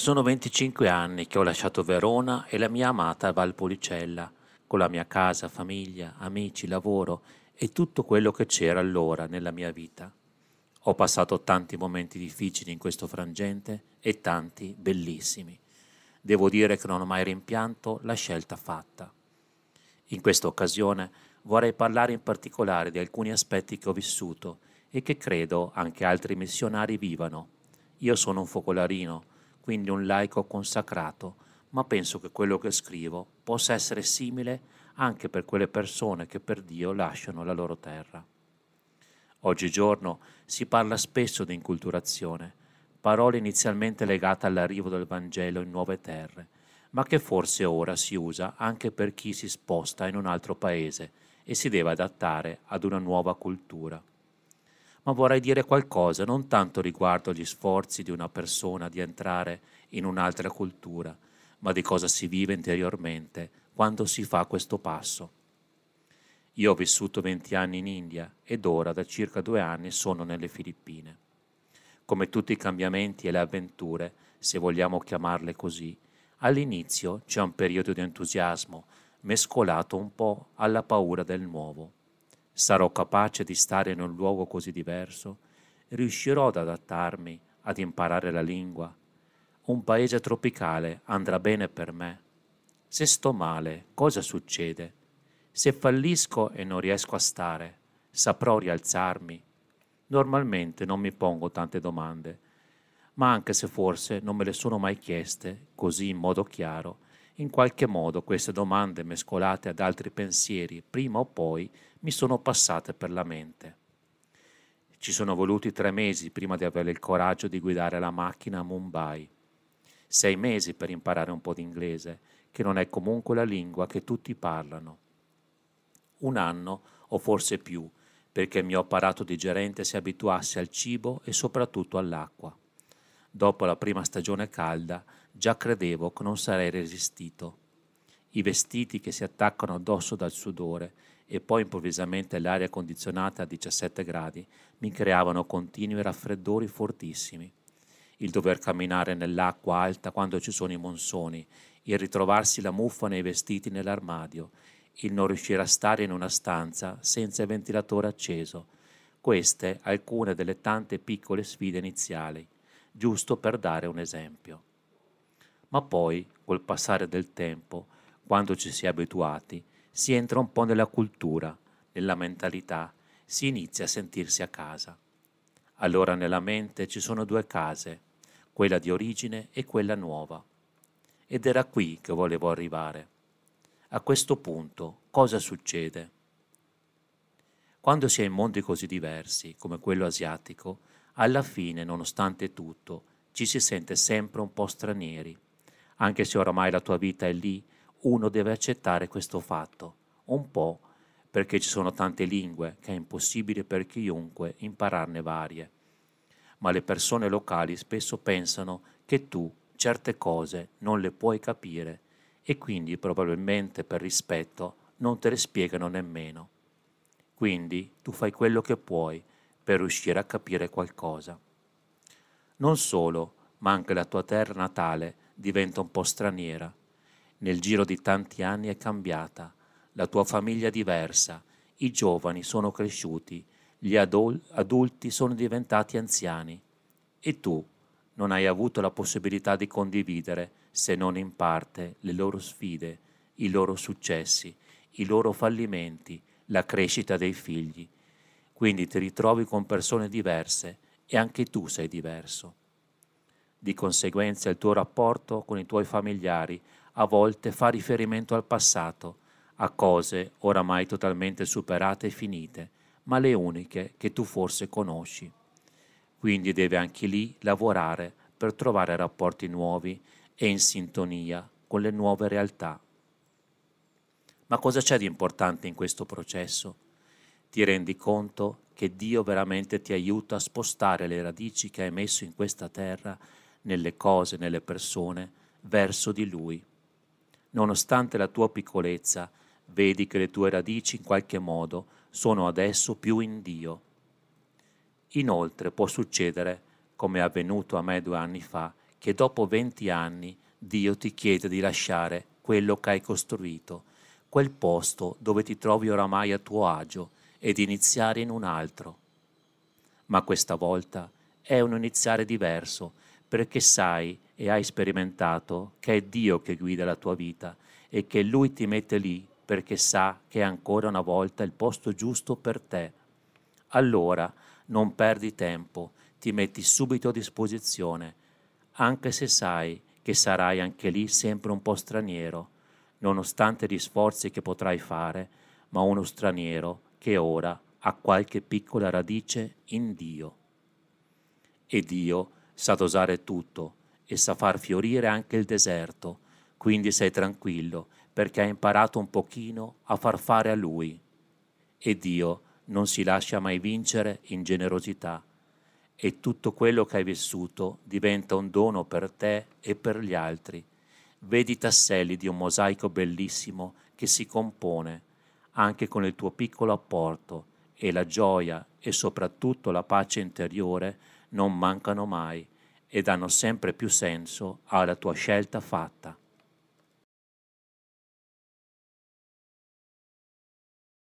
Sono 25 anni che ho lasciato Verona e la mia amata Valpolicella, con la mia casa, famiglia, amici, lavoro e tutto quello che c'era allora nella mia vita. Ho passato tanti momenti difficili in questo frangente e tanti bellissimi. Devo dire che non ho mai rimpianto la scelta fatta. In questa occasione vorrei parlare in particolare di alcuni aspetti che ho vissuto e che credo anche altri missionari vivano. Io sono un focolarino quindi un laico consacrato, ma penso che quello che scrivo possa essere simile anche per quelle persone che per Dio lasciano la loro terra. Oggigiorno si parla spesso di inculturazione, parola inizialmente legata all'arrivo del Vangelo in nuove terre, ma che forse ora si usa anche per chi si sposta in un altro paese e si deve adattare ad una nuova cultura ma vorrei dire qualcosa non tanto riguardo agli sforzi di una persona di entrare in un'altra cultura, ma di cosa si vive interiormente quando si fa questo passo. Io ho vissuto 20 anni in India ed ora da circa due anni sono nelle Filippine. Come tutti i cambiamenti e le avventure, se vogliamo chiamarle così, all'inizio c'è un periodo di entusiasmo mescolato un po' alla paura del nuovo sarò capace di stare in un luogo così diverso, riuscirò ad adattarmi, ad imparare la lingua. Un paese tropicale andrà bene per me. Se sto male, cosa succede? Se fallisco e non riesco a stare, saprò rialzarmi. Normalmente non mi pongo tante domande, ma anche se forse non me le sono mai chieste così in modo chiaro, in qualche modo queste domande mescolate ad altri pensieri, prima o poi, mi sono passate per la mente. Ci sono voluti tre mesi prima di avere il coraggio di guidare la macchina a Mumbai. Sei mesi per imparare un po' di inglese, che non è comunque la lingua che tutti parlano. Un anno, o forse più, perché il mio apparato digerente si abituasse al cibo e soprattutto all'acqua. Dopo la prima stagione calda, Già credevo che non sarei resistito. I vestiti che si attaccano addosso dal sudore e poi improvvisamente l'aria condizionata a 17 gradi mi creavano continui raffreddori fortissimi. Il dover camminare nell'acqua alta quando ci sono i monsoni, il ritrovarsi la muffa nei vestiti nell'armadio, il non riuscire a stare in una stanza senza il ventilatore acceso. Queste alcune delle tante piccole sfide iniziali, giusto per dare un esempio ma poi, col passare del tempo, quando ci si è abituati, si entra un po' nella cultura, nella mentalità, si inizia a sentirsi a casa. Allora nella mente ci sono due case, quella di origine e quella nuova. Ed era qui che volevo arrivare. A questo punto cosa succede? Quando si è in mondi così diversi come quello asiatico, alla fine, nonostante tutto, ci si sente sempre un po' stranieri anche se oramai la tua vita è lì, uno deve accettare questo fatto, un po' perché ci sono tante lingue che è impossibile per chiunque impararne varie. Ma le persone locali spesso pensano che tu certe cose non le puoi capire e quindi probabilmente per rispetto non te le spiegano nemmeno. Quindi tu fai quello che puoi per riuscire a capire qualcosa. Non solo, ma anche la tua terra natale diventa un po' straniera. Nel giro di tanti anni è cambiata, la tua famiglia è diversa, i giovani sono cresciuti, gli adol- adulti sono diventati anziani e tu non hai avuto la possibilità di condividere, se non in parte, le loro sfide, i loro successi, i loro fallimenti, la crescita dei figli. Quindi ti ritrovi con persone diverse e anche tu sei diverso. Di conseguenza il tuo rapporto con i tuoi familiari a volte fa riferimento al passato, a cose oramai totalmente superate e finite, ma le uniche che tu forse conosci. Quindi deve anche lì lavorare per trovare rapporti nuovi e in sintonia con le nuove realtà. Ma cosa c'è di importante in questo processo? Ti rendi conto che Dio veramente ti aiuta a spostare le radici che hai messo in questa terra nelle cose, nelle persone, verso di Lui. Nonostante la tua piccolezza, vedi che le tue radici in qualche modo sono adesso più in Dio. Inoltre può succedere, come è avvenuto a me due anni fa, che dopo venti anni Dio ti chiede di lasciare quello che hai costruito, quel posto dove ti trovi oramai a tuo agio ed iniziare in un altro. Ma questa volta è un iniziare diverso, perché sai e hai sperimentato che è Dio che guida la tua vita e che Lui ti mette lì perché sa che è ancora una volta il posto giusto per te. Allora non perdi tempo, ti metti subito a disposizione, anche se sai che sarai anche lì sempre un po' straniero, nonostante gli sforzi che potrai fare, ma uno straniero che ora ha qualche piccola radice in Dio. E Dio sa dosare tutto e sa far fiorire anche il deserto, quindi sei tranquillo perché hai imparato un pochino a far fare a lui. E Dio non si lascia mai vincere in generosità e tutto quello che hai vissuto diventa un dono per te e per gli altri. Vedi i tasselli di un mosaico bellissimo che si compone anche con il tuo piccolo apporto e la gioia e soprattutto la pace interiore non mancano mai e danno sempre più senso alla tua scelta fatta.